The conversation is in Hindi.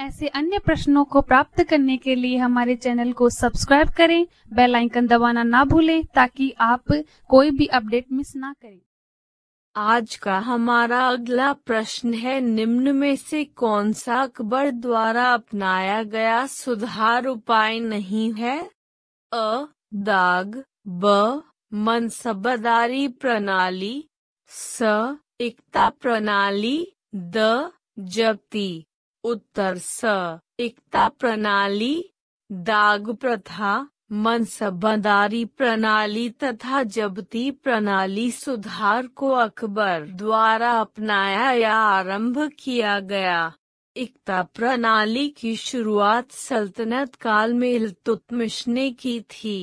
ऐसे अन्य प्रश्नों को प्राप्त करने के लिए हमारे चैनल को सब्सक्राइब करें बेल आइकन दबाना ना भूलें ताकि आप कोई भी अपडेट मिस ना करें आज का हमारा अगला प्रश्न है निम्न में से कौन सा अकबर द्वारा अपनाया गया सुधार उपाय नहीं है अ दाग ब मनसबदारी प्रणाली स एकता प्रणाली द जगती उत्तर स एकता प्रणाली दाग प्रथा मनसबदारी प्रणाली तथा जबती प्रणाली सुधार को अकबर द्वारा अपनाया या आरंभ किया गया एकता प्रणाली की शुरुआत सल्तनत काल में हिलतुतमिश ने की थी